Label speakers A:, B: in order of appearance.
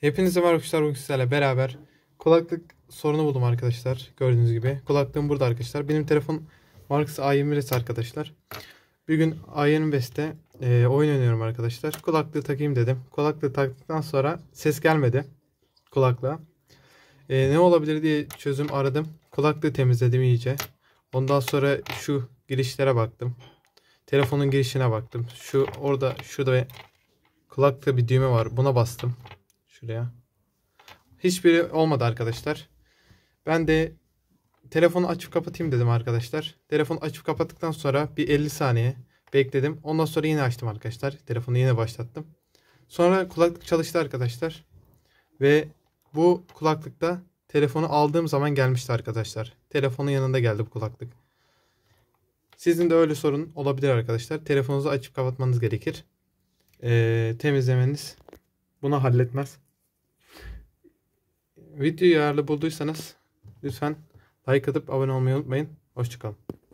A: Hepinize merhaba arkadaşlar. Bugün sizlerle beraber kulaklık sorunu buldum arkadaşlar. Gördüğünüz gibi. Kulaklığım burada arkadaşlar. Benim telefon markası A25 arkadaşlar. Bir gün A25'te e, oyun oynuyorum arkadaşlar. Kulaklığı takayım dedim. Kulaklığı taktıktan sonra ses gelmedi kulaklığa. E, ne olabilir diye çözüm aradım. Kulaklığı temizledim iyice. Ondan sonra şu girişlere baktım. Telefonun girişine baktım. Şu orada şurada kulakta bir düğme var. Buna bastım. Şuraya. Hiçbiri olmadı arkadaşlar. Ben de telefonu açıp kapatayım dedim arkadaşlar. Telefonu açıp kapattıktan sonra bir 50 saniye bekledim. Ondan sonra yine açtım arkadaşlar. Telefonu yine başlattım. Sonra kulaklık çalıştı arkadaşlar. Ve bu kulaklıkta telefonu aldığım zaman gelmişti arkadaşlar. Telefonun yanında geldi bu kulaklık. Sizin de öyle sorun olabilir arkadaşlar. Telefonunuzu açıp kapatmanız gerekir. Ee, temizlemeniz bunu halletmez. Videoyu yararlı bulduysanız lütfen like atıp abone olmayı unutmayın. Hoşçakalın.